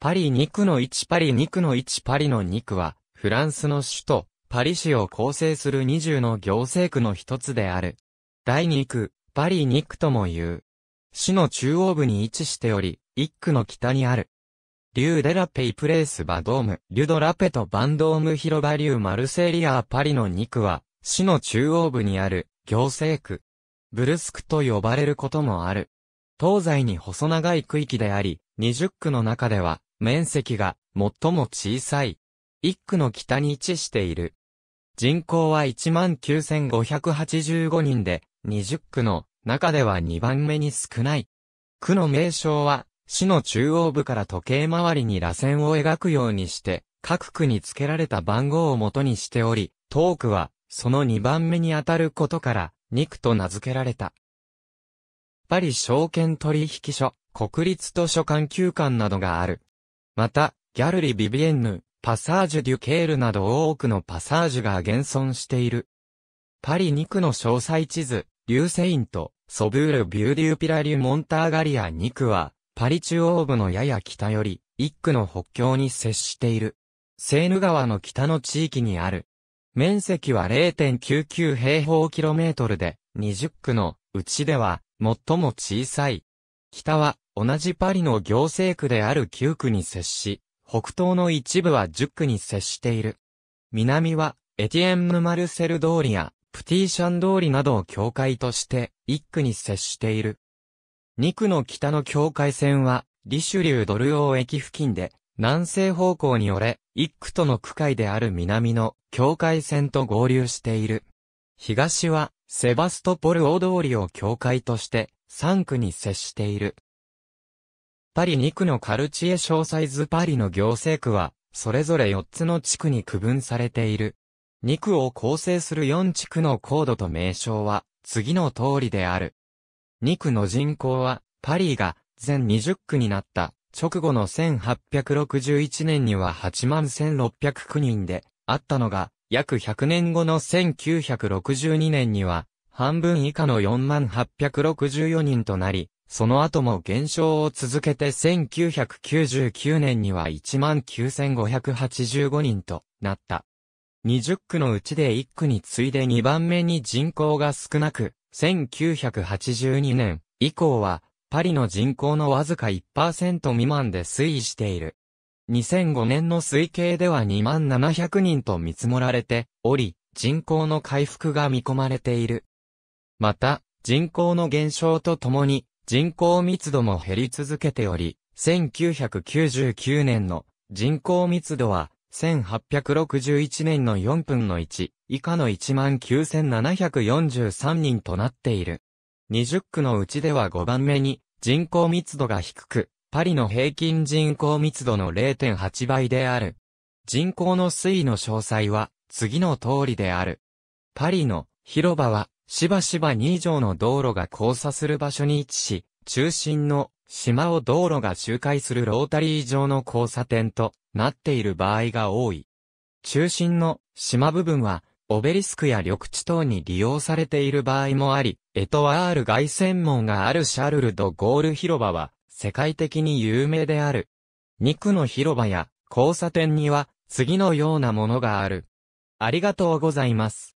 パリ2区の1パリ2区の1パリの2区は、フランスの首都、パリ市を構成する20の行政区の一つである。第2区、パリ2区とも言う。市の中央部に位置しており、1区の北にある。リュー・デ・ラペイ・プレイス・バドーム、リュド・ラペとバンドーム広場リュー・マルセリア・パリの2区は、市の中央部にある、行政区。ブルスクと呼ばれることもある。東西に細長い区域であり、20区の中では、面積が最も小さい。一区の北に位置している。人口は19,585人で、20区の中では2番目に少ない。区の名称は、市の中央部から時計回りに螺旋を描くようにして、各区に付けられた番号を元にしており、当区は、その2番目に当たることから、2区と名付けられた。パリ証券取引所、国立図書館休館などがある。また、ギャルリ・ビビエンヌ、パサージュ・デュケールなど多くのパサージュが現存している。パリ2区の詳細地図、リューセインと、ソブール・ビューデューピラリュ・モンターガリア2区は、パリ中央部のやや北より、1区の北境に接している。セーヌ川の北の地域にある。面積は0.99平方キロメートルで、20区のうちでは、最も小さい。北は、同じパリの行政区である9区に接し、北東の一部は10区に接している。南は、エティエンヌ・マルセル通りや、プティシャン通りなどを境界として、1区に接している。2区の北の境界線は、リシュリュー・ドル王駅付近で、南西方向に折れ、1区との区界である南の境界線と合流している。東は、セバストポル大通りを境界として、3区に接している。パリ2区のカルチエ小サイズパリの行政区は、それぞれ4つの地区に区分されている。2区を構成する4地区の高度と名称は、次の通りである。2区の人口は、パリが全20区になった直後の1861年には8万1609人であったのが、約100年後の1962年には、半分以下の4万864人となり、その後も減少を続けて1999年には19,585人となった。20区のうちで1区に次いで2番目に人口が少なく、1982年以降はパリの人口のわずか1%未満で推移している。2005年の推計では2万700人と見積もられており、人口の回復が見込まれている。また、人口の減少とともに、人口密度も減り続けており、1999年の人口密度は1861年の4分の1以下の19,743人となっている。20区のうちでは5番目に人口密度が低く、パリの平均人口密度の0.8倍である。人口の推移の詳細は次の通りである。パリの広場はしばしば2上の道路が交差する場所に位置し、中心の島を道路が周回するロータリー上の交差点となっている場合が多い。中心の島部分は、オベリスクや緑地等に利用されている場合もあり、エトワール外線門があるシャルル・ド・ゴール広場は、世界的に有名である。2区の広場や交差点には、次のようなものがある。ありがとうございます。